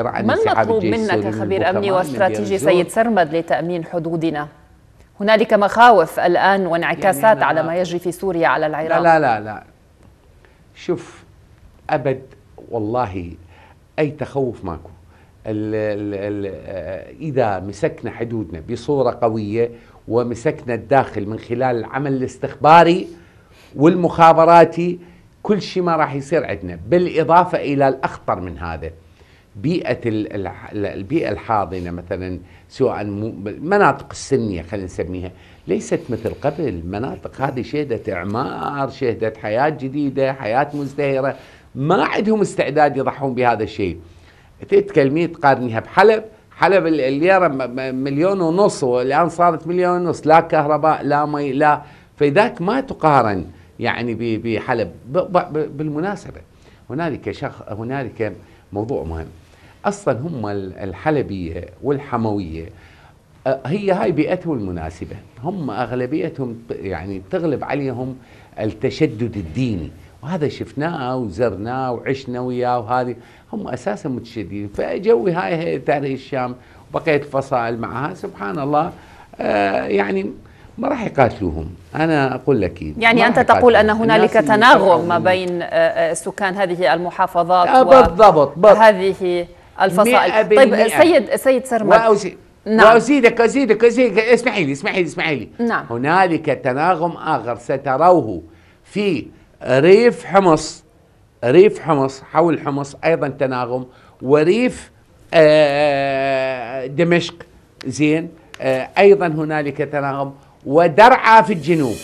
ما المطلوب منك كخبير أمني واستراتيجي سيد سرمد لتأمين حدودنا؟ هنالك مخاوف الآن وانعكاسات يعني على ما يجري في سوريا على العراق لا لا لا شوف أبد والله أي تخوف ماكو الـ الـ الـ آه، إذا مسكنا حدودنا بصورة قوية ومسكنا الداخل من خلال العمل الاستخباري والمخابراتي كل شيء ما راح يصير عندنا بالإضافة إلى الأخطر من هذا بيئه البيئه الحاضنه مثلا سواء المناطق السنيه خلينا نسميها ليست مثل قبل المناطق هذه شهدت اعمار شهدت حياه جديده حياه مزدهره ما عندهم استعداد يضحون بهذا الشيء تتكلمي تقارنيها بحلب حلب الليره مليون ونص والان صارت مليون ونص لا كهرباء لا مي لا فذاك ما تقارن يعني بحلب بالمناسبه هنالك شخ هنالك موضوع مهم اصلا هم الحلبيه والحمويه آه، هي هاي بيئتهم المناسبه هم اغلبيتهم يعني تغلب عليهم التشدد الديني وهذا شفناه وزرناه وعشنا وياه وهذه هم اساسا متشددين فجوي هاي تاريخ الشام وبقيه الفصائل معها سبحان الله آه، يعني ما راح يقاتلوهم انا اقول لك يعني انت تقول ان هنالك تناغم ما بين آه، سكان هذه المحافظات بالضبط هذه الفصائل طيب سيد سيد سرمد وأزي... نعم. وازيدك ازيدك ازيدك اسمحي لي اسمحي لي اسمحي لي نعم. هنالك تناغم اخر ستروه في ريف حمص ريف حمص حول حمص ايضا تناغم وريف آه، دمشق زين آه، ايضا هنالك تناغم ودرعا في الجنوب